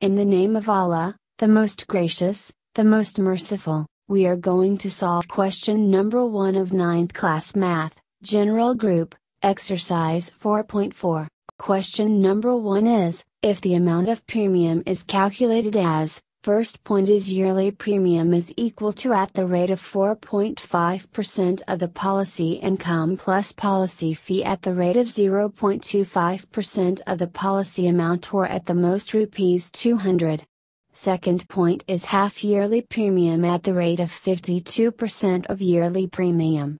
In the name of Allah, the most gracious, the most merciful, we are going to solve question number 1 of 9th class math, general group, exercise 4.4. Question number 1 is, if the amount of premium is calculated as First point is yearly premium is equal to at the rate of 4.5% of the policy income plus policy fee at the rate of 0.25% of the policy amount or at the most rupees 200. Second point is half yearly premium at the rate of 52% of yearly premium.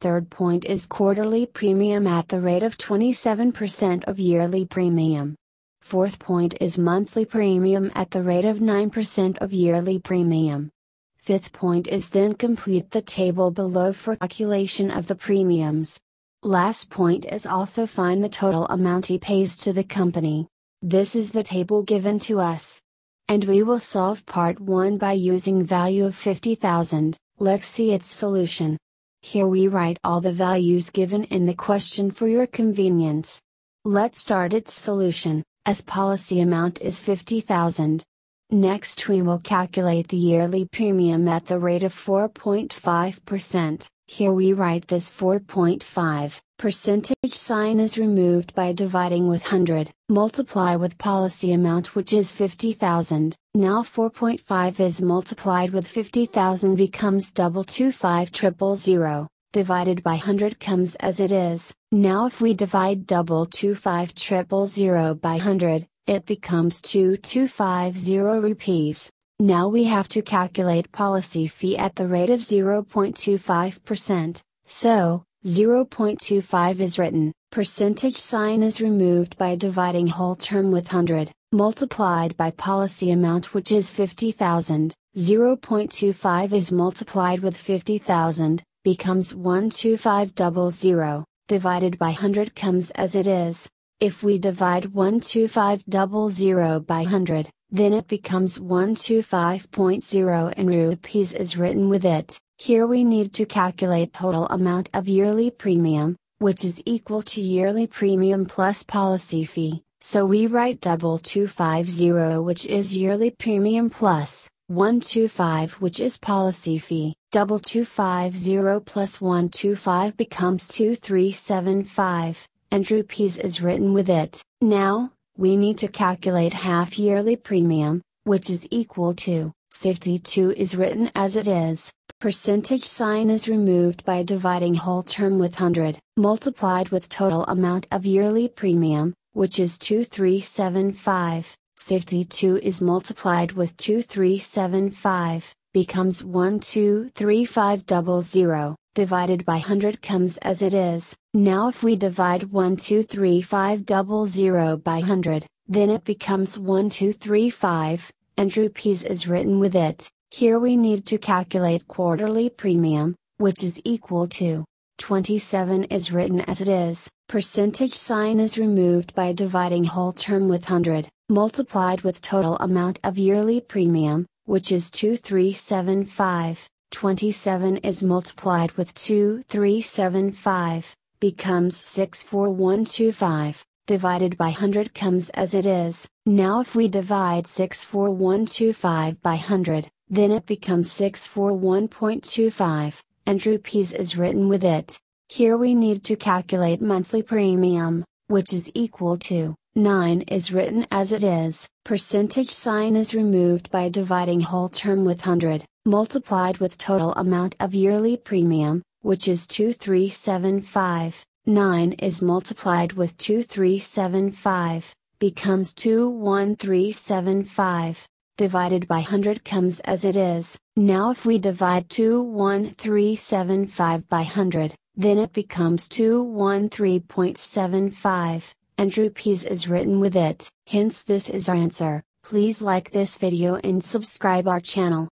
Third point is quarterly premium at the rate of 27% of yearly premium. Fourth point is monthly premium at the rate of 9% of yearly premium. Fifth point is then complete the table below for calculation of the premiums. Last point is also find the total amount he pays to the company. This is the table given to us. And we will solve part 1 by using value of 50,000. Let's see its solution. Here we write all the values given in the question for your convenience. Let's start its solution as policy amount is 50,000. Next we will calculate the yearly premium at the rate of 4.5%. Here we write this 4.5 percentage sign is removed by dividing with 100, multiply with policy amount which is 50,000. Now 4.5 is multiplied with 50,000 becomes double two five triple zero, divided by 100 comes as it is, now if we divide double two five triple zero by 100, it becomes 2250 rupees. Now we have to calculate policy fee at the rate of 0.25%, so, 0.25 is written, percentage sign is removed by dividing whole term with 100, multiplied by policy amount which is 50,000, 0.25 is multiplied with 50,000, becomes 12500 divided by 100 comes as it is. If we divide 12500 by 100, then it becomes 125.0 and rupees is written with it. Here we need to calculate total amount of yearly premium, which is equal to yearly premium plus policy fee, so we write double two five zero which is yearly premium plus 125 which is policy fee, 2250 plus 125 becomes 2375, and rupees is written with it. Now, we need to calculate half yearly premium, which is equal to 52 is written as it is. Percentage sign is removed by dividing whole term with 100, multiplied with total amount of yearly premium, which is 2375. 52 is multiplied with 2375, becomes 123500, divided by 100 comes as it is. Now if we divide 123500 by 100, then it becomes 1235, and rupees is written with it. Here we need to calculate quarterly premium, which is equal to 27 is written as it is, percentage sign is removed by dividing whole term with 100, multiplied with total amount of yearly premium, which is 2375, 27 is multiplied with 2375, becomes 64125, divided by 100 comes as it is. Now if we divide 64125 by 100, then it becomes 641.25, and rupees is written with it. Here we need to calculate monthly premium, which is equal to 9 is written as it is, percentage sign is removed by dividing whole term with 100, multiplied with total amount of yearly premium, which is 2375, 9 is multiplied with 2375, becomes 21375 divided by 100 comes as it is. Now if we divide 21375 by 100, then it becomes 213.75 and rupees is written with it. Hence this is our answer, please like this video and subscribe our channel.